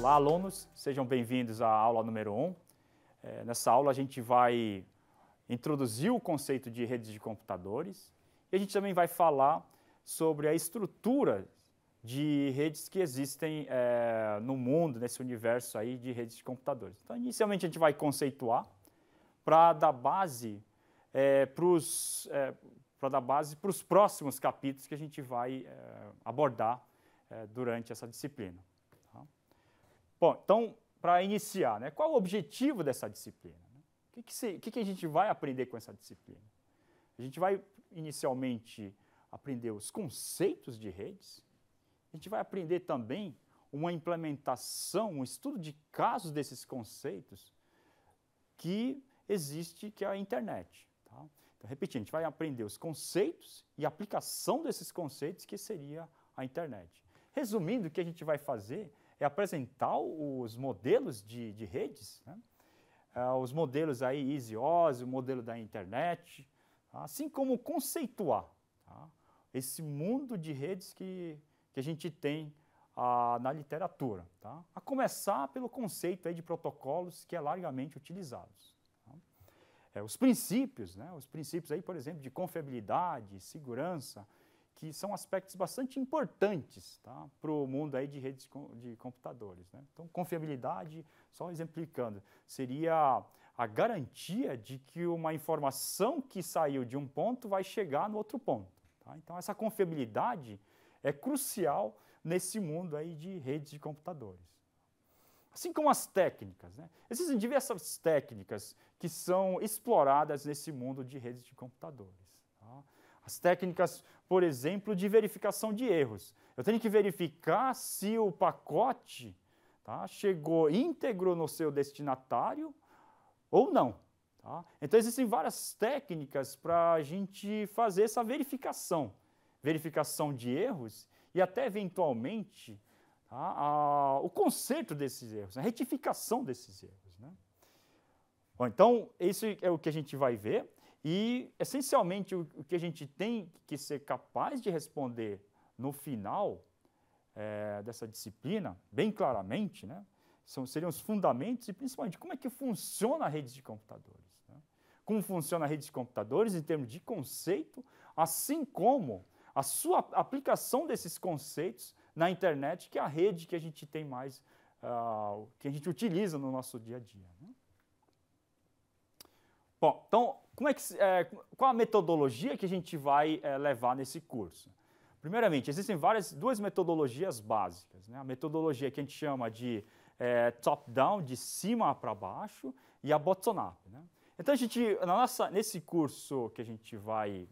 Olá, alunos, sejam bem-vindos à aula número 1. Um. É, nessa aula, a gente vai introduzir o conceito de redes de computadores e a gente também vai falar sobre a estrutura de redes que existem é, no mundo, nesse universo aí de redes de computadores. Então, inicialmente, a gente vai conceituar para dar base é, para os para dar base para os próximos capítulos que a gente vai é, abordar é, durante essa disciplina. Bom, então, para iniciar, né, qual o objetivo dessa disciplina? O que que, se, o que, que, a gente vai aprender com essa disciplina? A gente vai inicialmente aprender os conceitos de redes, a gente vai aprender também uma implementação, um estudo de casos desses conceitos que existe, que é a internet. Tá? Então, repetindo, a gente vai aprender os conceitos e a aplicação desses conceitos que seria a internet. Resumindo, o que a gente vai fazer é apresentar os modelos de, de redes, né? É, os modelos aí EasyOS, o modelo da internet, tá? assim como conceituar tá? esse mundo de redes que, que a gente tem na literatura, tá? a começar pelo conceito aí de protocolos que é largamente utilizados. Tá? É, os princípios, né? os princípios aí, por exemplo, de confiabilidade, segurança, que são aspectos bastante importantes tá, para o mundo aí de redes de computadores. Né? Então, confiabilidade, só exemplificando, seria a garantia de que uma informação que saiu de um ponto vai chegar no outro ponto. Tá? Então, essa confiabilidade é crucial nesse mundo aí de redes de computadores assim como as técnicas. Né? Existem diversas técnicas que são exploradas nesse mundo de redes de computadores. As técnicas, por exemplo, de verificação de erros. Eu tenho que verificar se o pacote tá, chegou íntegro no seu destinatário ou não. Tá? Então, existem várias técnicas para a gente fazer essa verificação. Verificação de erros e até, eventualmente, tá, a, o conserto desses erros, a retificação desses erros. Né? Bom, então, isso é o que a gente vai ver. E, essencialmente, o, que a gente tem que ser capaz de responder no final é, dessa disciplina, bem claramente, né, são, seriam os fundamentos e, principalmente, como é que funciona a rede de computadores. Né? Como funciona a rede de computadores em termos de conceito, assim como a sua aplicação desses conceitos na internet, que é a rede que a gente tem mais, uh, que a gente utiliza no nosso dia a dia. Né? Bom, então, como é que, é, qual a metodologia que a gente vai é, levar nesse curso? Primeiramente, existem várias, duas metodologias básicas. Né? A metodologia que a gente chama de é, eh, top-down, de cima para baixo, e a bottom-up. Né? Então, a gente, na nossa, nesse curso que a gente vai,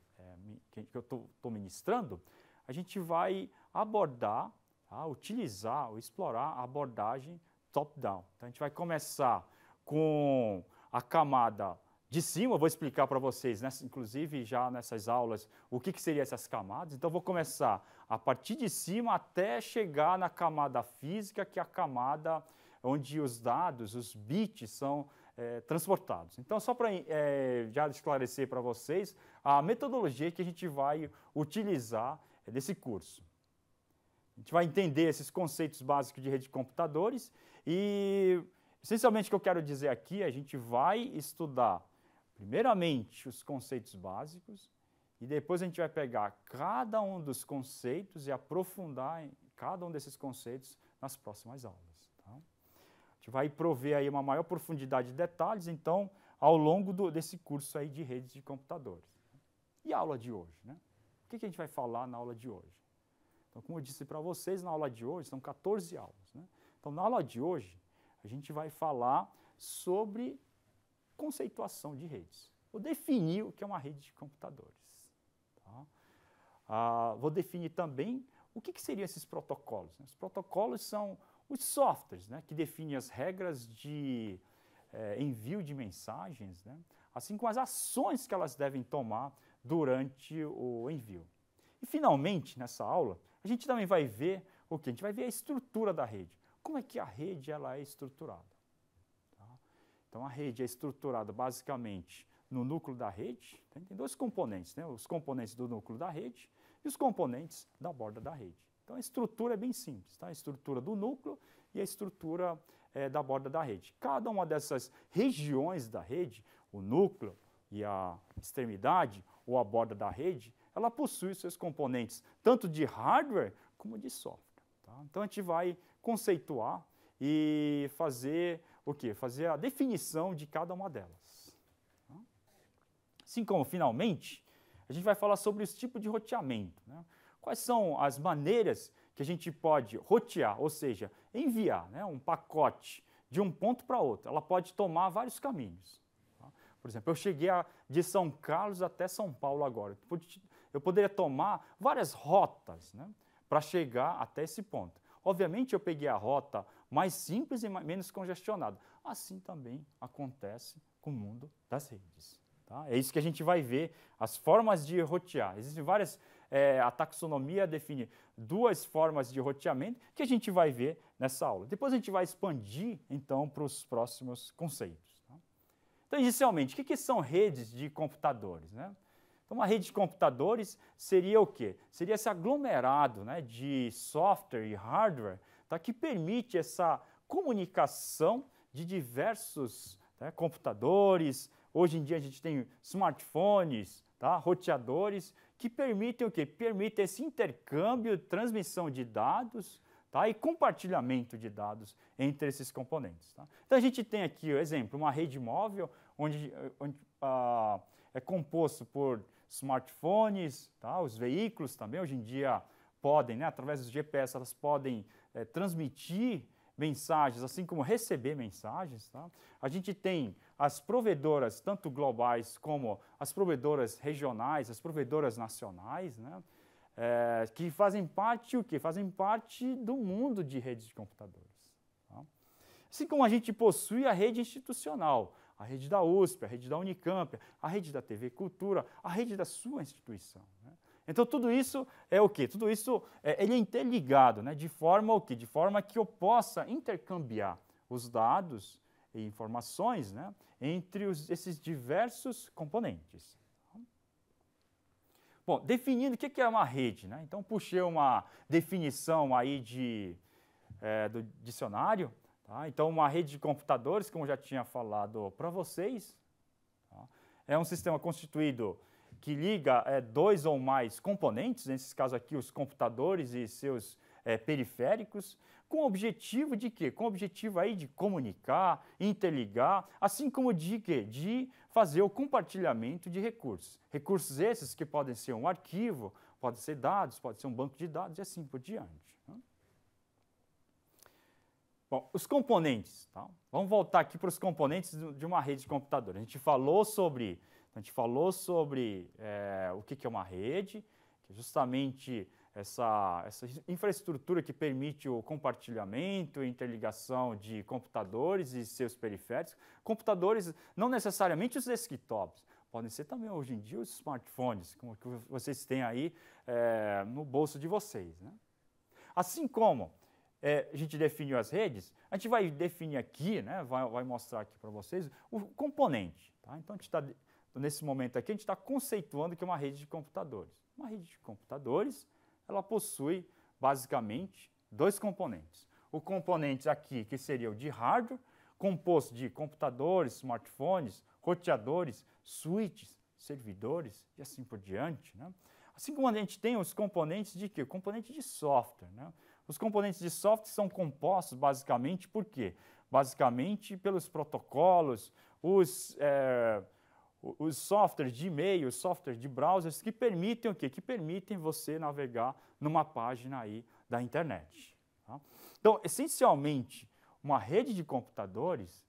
que eu estou ministrando, a gente vai abordar, tá? utilizar ou explorar a abordagem top-down. Então, a gente vai começar com a camada de cima, eu vou explicar para vocês, né, inclusive já nessas aulas, o que, que seriam essas camadas. Então, vou começar a partir de cima até chegar na camada física, que é a camada onde os dados, os bits, são é, transportados. Então, só para é, já esclarecer para vocês a metodologia que a gente vai utilizar nesse é curso. A gente vai entender esses conceitos básicos de rede de computadores e, essencialmente, o que eu quero dizer aqui, a gente vai estudar primeiramente os conceitos básicos e depois a gente vai pegar cada um dos conceitos e aprofundar em cada um desses conceitos nas próximas aulas. Tá? A gente vai prover aí uma maior profundidade de detalhes, então, ao longo do, desse curso aí de redes de computadores. E a aula de hoje, né? O que, que a gente vai falar na aula de hoje? Então, como eu disse para vocês, na aula de hoje, são 14 aulas, né? Então, na aula de hoje, a gente vai falar sobre conceituação de redes. Vou definir o que é uma rede de computadores. Tá? Ah, vou definir também o que, que seriam esses protocolos. Né? Os protocolos são os softwares né, que definem as regras de eh, envio de mensagens, né, assim como as ações que elas devem tomar durante o envio. E, finalmente, nessa aula, a gente também vai ver o que? A gente vai ver a estrutura da rede. Como é que a rede ela é estruturada? Então a rede é estruturada basicamente no núcleo da rede, né? tem dois componentes, né? os componentes do núcleo da rede e os componentes da borda da rede. Então a estrutura é bem simples, tá? a estrutura do núcleo e a estrutura é, da borda da rede. Cada uma dessas regiões da rede, o núcleo e a extremidade ou a borda da rede, ela possui seus componentes tanto de hardware como de software. Tá? Então a gente vai conceituar e fazer o quê? Fazer a definição de cada uma delas. Assim como, finalmente, a gente vai falar sobre os tipos de roteamento. Né? Quais são as maneiras que a gente pode rotear, ou seja, enviar né, um pacote de um ponto para outro. Ela pode tomar vários caminhos. Tá? Por exemplo, eu cheguei a, de São Carlos até São Paulo agora. Eu poderia tomar várias rotas né, para chegar até esse ponto. Obviamente, eu peguei a rota mais simples e menos congestionado. Assim também acontece com o mundo das redes. Tá? É isso que a gente vai ver, as formas de rotear. Existem várias, é, a taxonomia define duas formas de roteamento que a gente vai ver nessa aula. Depois a gente vai expandir, então, para os próximos conceitos. Tá? Então, inicialmente, o que, que são redes de computadores? Né? Então, uma rede de computadores seria o quê? Seria esse aglomerado né, de software e hardware tá, que permite essa comunicação de diversos né, computadores. Hoje em dia a gente tem smartphones, tá, roteadores, que permitem o quê? Permitem esse intercâmbio, transmissão de dados tá, e compartilhamento de dados entre esses componentes. Tá? Então a gente tem aqui, por exemplo, uma rede móvel onde, onde ah, é composto por smartphones, tá, os veículos também, hoje em dia podem, né, através dos GPS, elas podem é, transmitir mensagens, assim como receber mensagens. Tá? A gente tem as provedoras, tanto globais como as provedoras regionais, as provedoras nacionais, né? É, que fazem parte o quê? Fazem parte do mundo de redes de computadores. Tá? Assim como a gente possui a rede institucional, a rede da USP, a rede da Unicamp, a rede da TV Cultura, a rede da sua instituição. Né? Então tudo isso é o que? Tudo isso é, ele é interligado, né? De forma o que? De forma que eu possa intercambiar os dados e informações, né? Entre os, esses diversos componentes. Bom, definindo o que é uma rede, né? Então puxei uma definição aí de, é, do dicionário. Tá? Então uma rede de computadores, como eu já tinha falado para vocês, tá? é um sistema constituído que liga é, dois ou mais componentes, nesse caso aqui os computadores e seus é, periféricos, com o objetivo de quê? Com o objetivo aí de comunicar, interligar, assim como de quê? De fazer o compartilhamento de recursos. Recursos esses que podem ser um arquivo, pode ser dados, pode ser um banco de dados e assim por diante. Né? Bom, os componentes. Tá? Vamos voltar aqui para os componentes de uma rede de computadores. A gente falou sobre a gente falou sobre é, o que é uma rede, que é justamente essa, essa infraestrutura que permite o compartilhamento e interligação de computadores e seus periféricos. Computadores, não necessariamente os desktops, podem ser também hoje em dia os smartphones, como que vocês têm aí é, no bolso de vocês. Né? Assim como é, a gente definiu as redes, a gente vai definir aqui, né, vai, vai mostrar aqui para vocês, o componente. Tá? Então, a gente está nesse momento aqui, a gente está conceituando que é uma rede de computadores. Uma rede de computadores, ela possui basicamente dois componentes. O componente aqui, que seria o de hardware, composto de computadores, smartphones, roteadores, switches, servidores e assim por diante. Né? Assim como a gente tem os componentes de quê? componente de software. Né? Os componentes de software são compostos basicamente por quê? Basicamente pelos protocolos, os... Eh, os softwares de e-mail, os softwares de browsers que permitem o quê? Que permitem você navegar numa página aí da internet. Tá? Então, essencialmente, uma rede de computadores,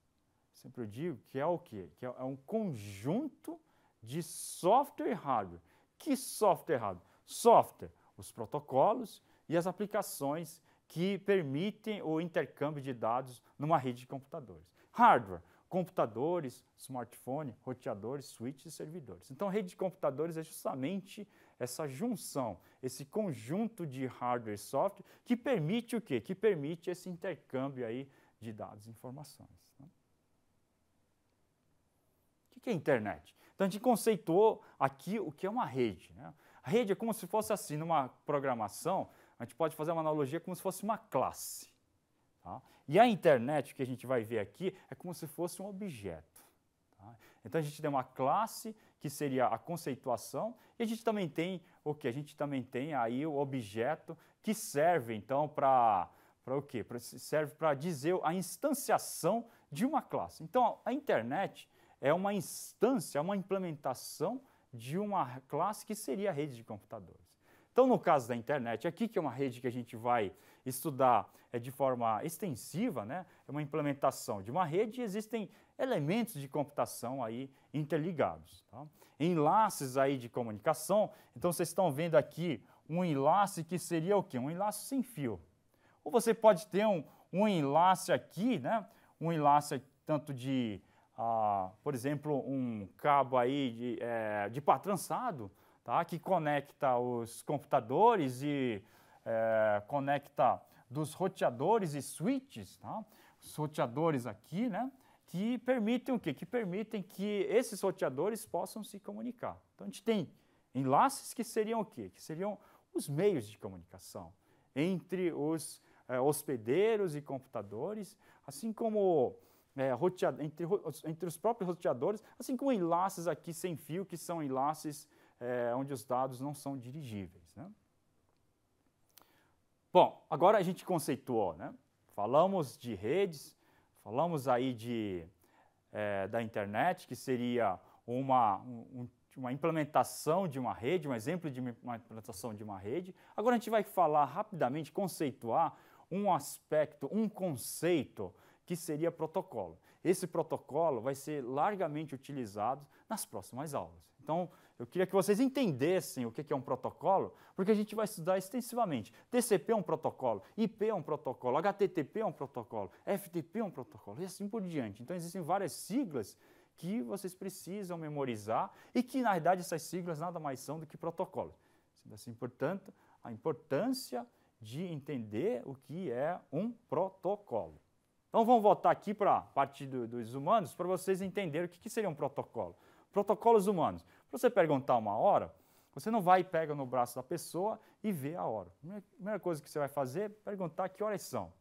sempre eu digo que é o quê? Que é, é um conjunto de software e hardware. Que software e hardware? Software, os protocolos e as aplicações que permitem o intercâmbio de dados numa rede de computadores. Hardware, computadores, smartphone, roteadores, switches e servidores. Então, a rede de computadores é justamente essa junção, esse conjunto de hardware e software que permite o quê? Que permite esse intercâmbio aí de dados e informações. Né? O que é internet? Então, a gente conceituou aqui o que é uma rede. Né? A rede é como se fosse assim, numa programação, a gente pode fazer uma analogia como se fosse uma classe. Tá? E a internet, que a gente vai ver aqui, é como se fosse um objeto. Tá? Então a gente tem uma classe que seria a conceituação e a gente também tem o que? A gente também tem aí o objeto que serve então para para o quê? Pra, serve para dizer a instanciação de uma classe. Então a internet é uma instância, é uma implementação de uma classe que seria a rede de computadores. Então, no caso da internet, aqui que é uma rede que a gente vai estudar é de forma extensiva, né, é uma implementação de uma rede e existem elementos de computação aí interligados. Tá? Enlaces aí de comunicação, então vocês estão vendo aqui um enlace que seria o quê? Um enlace sem fio. Ou você pode ter um, um enlace aqui, né, um enlace tanto de, ah, por exemplo, um cabo aí de, é, de patrançado, tá, que conecta os computadores e é, conecta dos roteadores e switches, tá? Os roteadores aqui, né? Que permitem o quê? Que permitem que esses roteadores possam se comunicar. Então a gente tem enlaces que seriam o quê? Que seriam os meios de comunicação entre os é, hospedeiros e computadores, assim como é, roteado, entre, entre, os próprios roteadores, assim como enlaces aqui sem fio, que são enlaces é, onde os dados não são dirigíveis. Né? Bom, agora a gente conceituou, né? Falamos de redes, falamos aí de, é, da internet, que seria uma, um, uma implementação de uma rede, um exemplo de uma implementação de uma rede. Agora a gente vai falar rapidamente, conceituar um aspecto, um conceito que seria protocolo. Esse protocolo vai ser largamente utilizado nas próximas aulas. Então, eu queria que vocês entendessem o que é um protocolo, porque a gente vai estudar extensivamente. TCP é um protocolo, IP é um protocolo, HTTP é um protocolo, FTP é um protocolo e assim por diante. Então, existem várias siglas que vocês precisam memorizar e que, na verdade, essas siglas nada mais são do que protocolos. Sendo assim, portanto, a importância de entender o que é um protocolo. Então vamos voltar aqui para a parte do, dos humanos para vocês entenderem o que, que seria um protocolo. Protocolos humanos. Para você perguntar uma hora, você não vai e pega no braço da pessoa e vê a hora. A primeira coisa que você vai fazer é perguntar que horas são.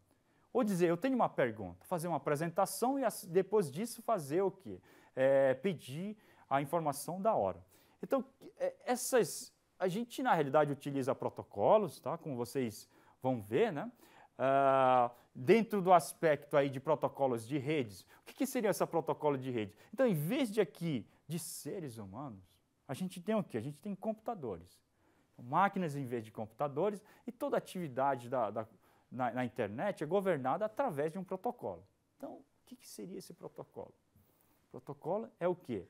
Ou dizer, eu tenho uma pergunta, fazer uma apresentação e assim, depois disso fazer o quê? É, pedir a informação da hora. Então, é, essas. A gente, na realidade, utiliza protocolos, tá? como vocês vão ver, né? Uh, dentro do aspecto aí de protocolos de redes, o que, que seria essa protocolo de rede? Então, em vez de aqui de seres humanos, a gente tem o quê? A gente tem computadores. Então, máquinas em vez de computadores e toda atividade da, da na, na, internet é governada através de um protocolo. Então, o que, que seria esse protocolo? protocolo é o quê?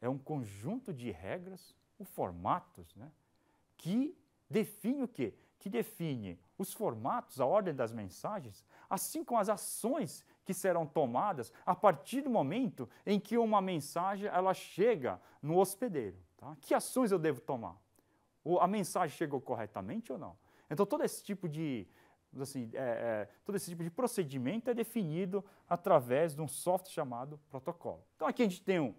É um conjunto de regras, ou formatos, né, que define o quê? que define os formatos, a ordem das mensagens, assim como as ações que serão tomadas a partir do momento em que uma mensagem ela chega no hospedeiro. Tá? Que ações eu devo tomar? a mensagem chegou corretamente ou não? Então todo esse tipo de assim, é, é, todo esse tipo de procedimento é definido através de um software chamado protocolo. Então aqui a gente tem um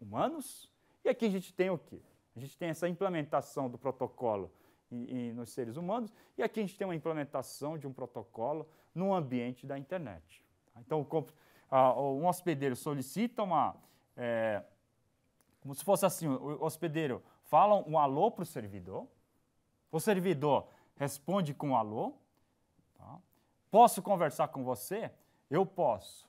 humanos e aqui a gente tem o quê? A gente tem essa implementação do protocolo e, e nos seres humanos. E aqui a gente tem uma implementação de um protocolo no ambiente da internet. Então, um hospedeiro solicita uma. É, como se fosse assim: o hospedeiro fala um alô para o servidor, o servidor responde com um alô. Tá? Posso conversar com você? Eu posso.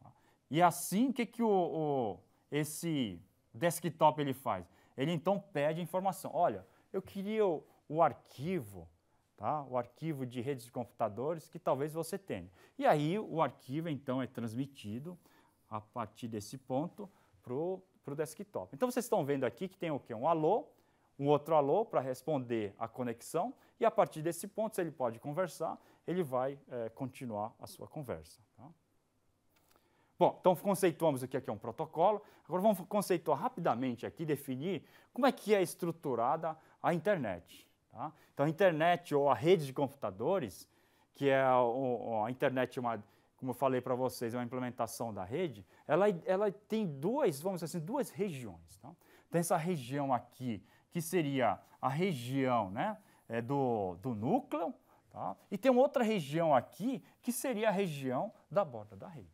Tá? E é assim, o que, que o, o, esse desktop ele faz? Ele então pede informação. Olha, eu queria o arquivo, tá? o arquivo de redes de computadores que talvez você tenha. E aí o arquivo então é transmitido a partir desse ponto para o desktop. Então vocês estão vendo aqui que tem o quê? Um alô, um outro alô para responder a conexão e a partir desse ponto, se ele pode conversar, ele vai é, continuar a sua conversa. Tá? Bom, então conceituamos o que aqui é, é um protocolo. Agora vamos conceituar rapidamente aqui, definir como é que é estruturada a internet. Tá? Então, a internet ou a rede de computadores, que é a, a internet, uma, como eu falei para vocês, é uma implementação da rede, ela, ela tem duas, vamos dizer assim, duas regiões. Tá? Tem essa região aqui, que seria a região né, é do, do núcleo, tá? e tem outra região aqui, que seria a região da borda da rede.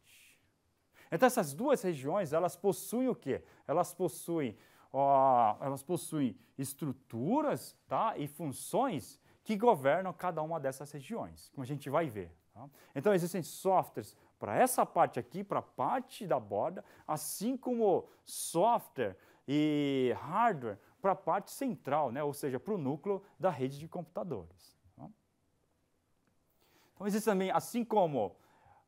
Então, essas duas regiões, elas possuem o quê? Elas possuem ó, elas possuem estruturas tá, e funções que governam cada uma dessas regiões, como a gente vai ver. Tá? Então, existem softwares para essa parte aqui, para a parte da borda, assim como software e hardware para a parte central, né? ou seja, para o núcleo da rede de computadores. Tá? Então, existe também, assim como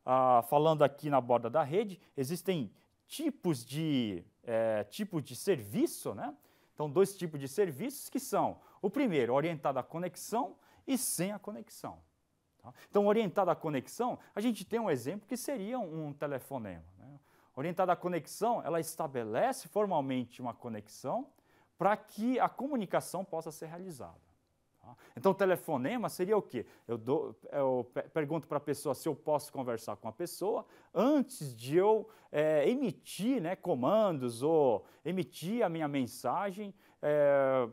ah, falando aqui na borda da rede, existem tipos de, é, tipo de serviço, né? Então, dois tipos de serviços que são o primeiro, orientado à conexão e sem a conexão. Tá? Então, orientado à conexão, a gente tem um exemplo que seria um telefonema. Né? Orientada à conexão, ela estabelece formalmente uma conexão para que a comunicação possa ser realizada. Então, telefonema seria o quê? Eu, dou, eu pergunto para a pessoa se eu posso conversar com a pessoa antes de eu é, emitir né, comandos ou emitir a minha mensagem, é,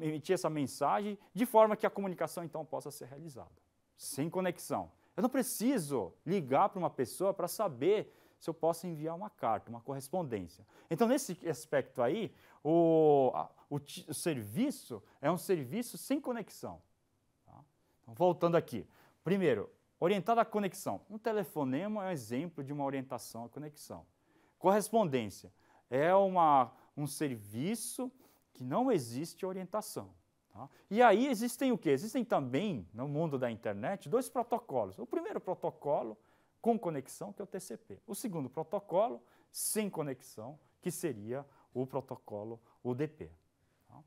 emitir essa mensagem, de forma que a comunicação então possa ser realizada, sem conexão. Eu não preciso ligar para uma pessoa para saber se eu posso enviar uma carta, uma correspondência. Então, nesse aspecto aí, o, o, o serviço é um serviço sem conexão. Tá? Então, voltando aqui. Primeiro, orientar a conexão. Um telefonema é um exemplo de uma orientação à conexão. Correspondência é uma, um serviço que não existe orientação. Tá? E aí existem o que? Existem também, no mundo da internet, dois protocolos. O primeiro protocolo com conexão, que é o TCP. O segundo protocolo, sem conexão, que seria o protocolo UDP. Tá?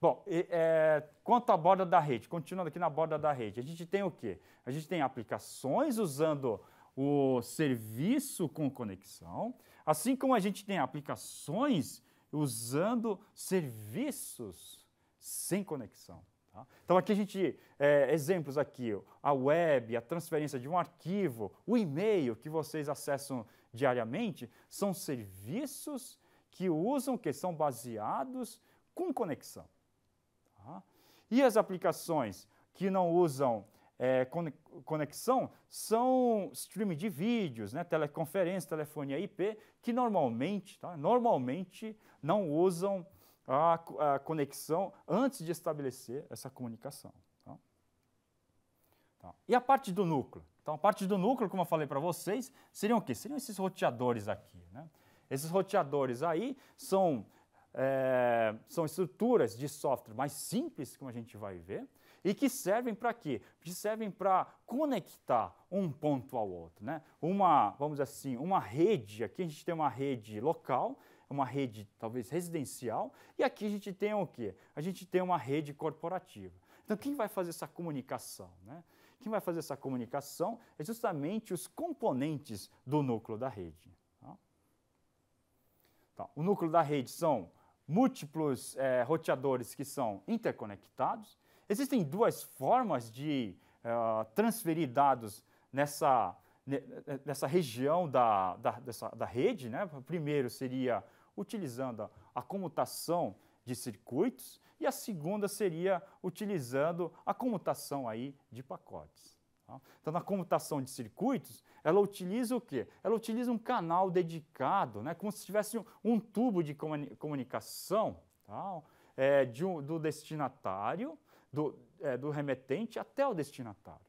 Bom, e, é, quanto à borda da rede, continuando aqui na borda da rede, a gente tem o quê? A gente tem aplicações usando o serviço com conexão, assim como a gente tem aplicações usando serviços sem conexão. Tá? Então aqui a gente, é, exemplos aqui, a web, a transferência de um arquivo, o e-mail que vocês acessam diariamente, são serviços que usam, que são baseados com conexão. Tá? E as aplicações que não usam é, conexão são streaming de vídeos, né, teleconferência, telefonia IP, que normalmente, tá, normalmente não usam a, a conexão antes de estabelecer essa comunicação. Tá? Tá. E a parte do núcleo? Então, a parte do núcleo, como eu falei para vocês, seriam o quê? Seriam esses roteadores aqui. Né? Esses roteadores aí são, é, são estruturas de software mais simples, como a gente vai ver, e que servem para quê? Que servem para conectar um ponto ao outro. Né? Uma, vamos assim, uma rede, aqui a gente tem uma rede local uma rede talvez residencial, e aqui a gente tem o quê? A gente tem uma rede corporativa. Então, quem vai fazer essa comunicação? Né? Quem vai fazer essa comunicação é justamente os componentes do núcleo da rede. Tá? Então, o núcleo da rede são múltiplos é, roteadores que são interconectados. Existem duas formas de é, transferir dados nessa, nessa região da, da, dessa, da rede. Né? O primeiro seria utilizando a comutação de circuitos e a segunda seria utilizando a comutação aí de pacotes. Tá? Então, na comutação de circuitos, ela utiliza o quê? Ela utiliza um canal dedicado, né, como se tivesse um, tubo de comunicação tá? é, de um, do destinatário, do, é, do remetente até o destinatário.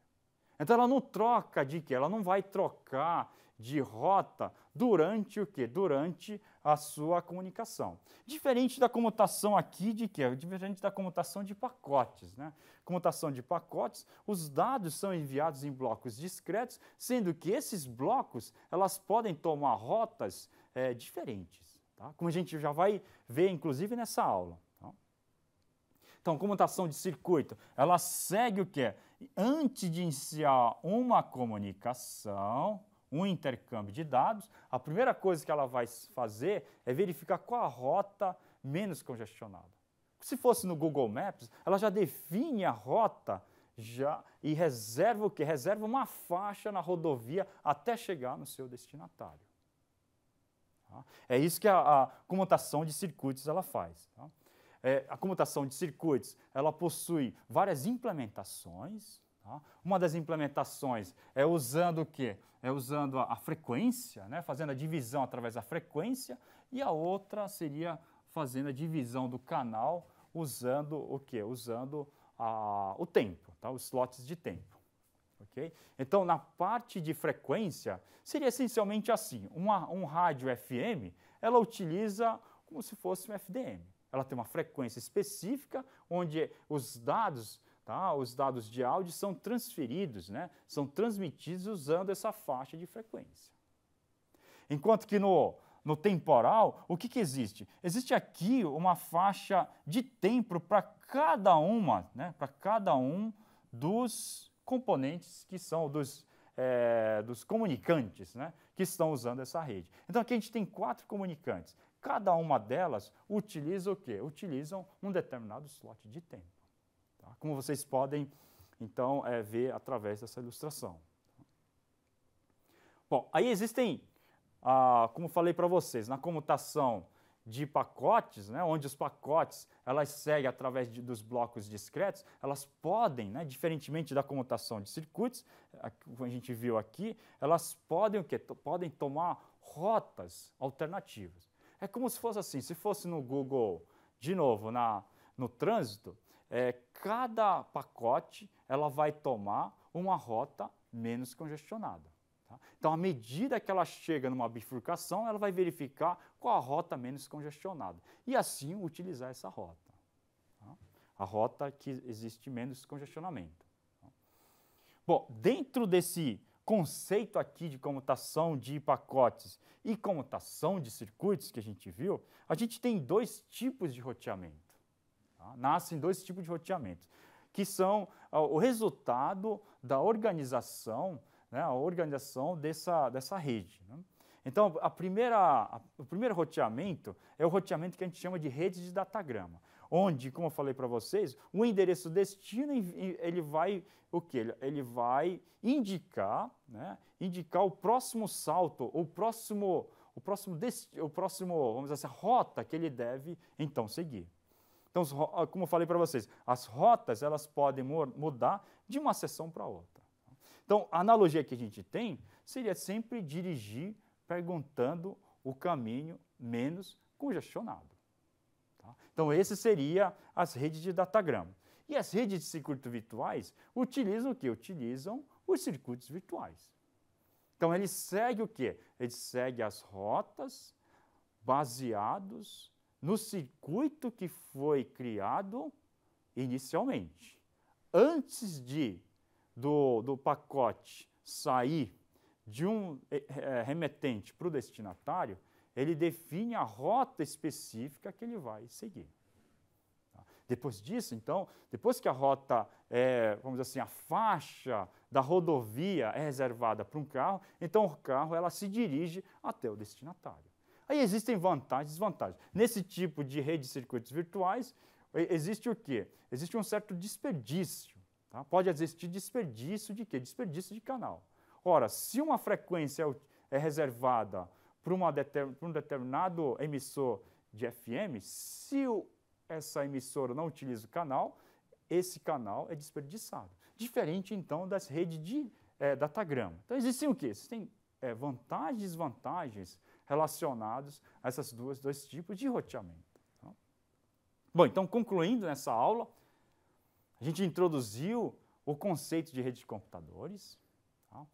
Então, ela não troca de quê? Ela não vai trocar de rota durante o que? Durante a sua comunicação. Diferente da comutação aqui de que? Diferente da comutação de pacotes, né? Comutação de pacotes, os dados são enviados em blocos discretos, sendo que esses blocos elas podem tomar rotas é, diferentes, tá? Como a gente já vai ver, inclusive nessa aula. Tá? Então, comutação de circuito, ela segue o que? Antes de iniciar uma comunicação, um intercâmbio de dados, a primeira coisa que ela vai fazer é verificar qual a rota menos congestionada. Se fosse no Google Maps, ela já define a rota já e reserva o que? Reserva uma faixa na rodovia até chegar no seu destinatário. Tá? É isso que a, a, comutação de circuitos ela faz. Tá? É, a comutação de circuitos ela possui várias implementações Tá? Uma das implementações é usando o quê? É usando a, a frequência, né? fazendo a divisão através da frequência, e a outra seria fazendo a divisão do canal usando o quê? Usando a, o tempo, tá? os slots de tempo. Okay? Então, na parte de frequência, seria essencialmente assim: uma, um rádio FM ela utiliza como se fosse um FDM. Ela tem uma frequência específica onde os dados Tá? Os dados de áudio são transferidos, né? são transmitidos usando essa faixa de frequência. Enquanto que no, no temporal, o que, que existe? Existe aqui uma faixa de tempo para cada uma, né? para cada um dos componentes que são dos, é, dos comunicantes né? que estão usando essa rede. Então aqui a gente tem quatro comunicantes. Cada uma delas utiliza o quê? Utilizam um determinado slot de tempo como vocês podem, então, é, ver através dessa ilustração. Bom, aí existem, ah, como falei para vocês, na comutação de pacotes, né, onde os pacotes elas seguem através de, dos blocos discretos, elas podem, né, diferentemente da comutação de circuitos, como a gente viu aqui, elas podem o quê? Podem tomar rotas alternativas. É como se fosse assim, se fosse no Google, de novo, na, no trânsito, é, cada pacote ela vai tomar uma rota menos congestionada. Tá? Então, à medida que ela chega numa bifurcação, ela vai verificar qual a rota menos congestionada e assim utilizar essa rota, tá? a rota que existe menos congestionamento. Tá? Bom, dentro desse conceito aqui de comutação de pacotes e comutação de circuitos que a gente viu, a gente tem dois tipos de roteamento. Tá? Nascem dois tipos de roteamento, que são ah, o resultado da organização, né, a organização dessa, dessa rede. Né? Então, a primeira, a, o primeiro roteamento é o roteamento que a gente chama de rede de datagrama, onde, como eu falei para vocês, o endereço destino ele vai o que? Ele, vai indicar, né, indicar o próximo salto, o próximo, o próximo, o próximo, vamos dizer, assim, a rota que ele deve então seguir. Então, ah, como eu falei para vocês, as rotas elas podem mudar de uma sessão para outra. Então, a analogia que a gente tem seria sempre dirigir perguntando o caminho menos congestionado. Tá? Então, esse seria as redes de datagrama. E as redes de circuitos virtuais utilizam o que? Utilizam os circuitos virtuais. Então ele segue o que? Ele segue as rotas baseados no circuito que foi criado inicialmente. Antes de do, do pacote sair de um eh, eh, remetente para o destinatário, ele define a rota específica que ele vai seguir. Tá? Depois disso, então, depois que a rota, é, vamos dizer assim, a faixa da rodovia é reservada para um carro, então o carro ela se dirige até o destinatário. Aí existem vantagens e desvantagens. Nesse tipo de rede de circuitos virtuais, existe o quê? Existe um certo desperdício. Tá? Pode existir desperdício de quê? Desperdício de canal. Ora, se uma frequência é, é reservada para, deter, para um determinado emissor de FM, se o, essa emissora não utiliza o canal, esse canal é desperdiçado. Diferente, então, das redes de é, datagrama. Então, existem o quê? Existem é, vantagens e desvantagens relacionados a esses dois tipos de roteamento. Tá? Bom, então, concluindo nessa aula, a gente introduziu o conceito de rede de computadores. Tá?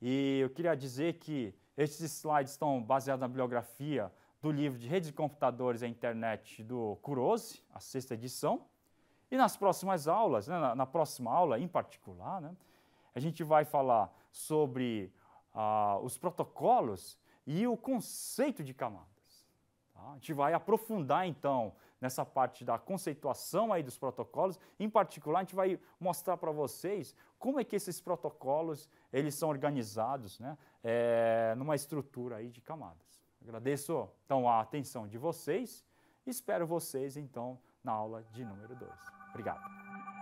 E eu queria dizer que esses slides estão baseados na bibliografia do livro de redes de Computadores e a Internet do Kurose, a sexta edição. E nas próximas aulas, né, na, na, próxima aula em particular, né, a gente vai falar sobre ah, os protocolos e o conceito de camadas. Tá? A gente vai aprofundar então nessa parte da conceituação aí dos protocolos. Em particular, a gente vai mostrar para vocês como é que esses protocolos eles são organizados, né? É, numa estrutura aí de camadas. Agradeço então a atenção de vocês. Espero vocês então na aula de número 2. Obrigado.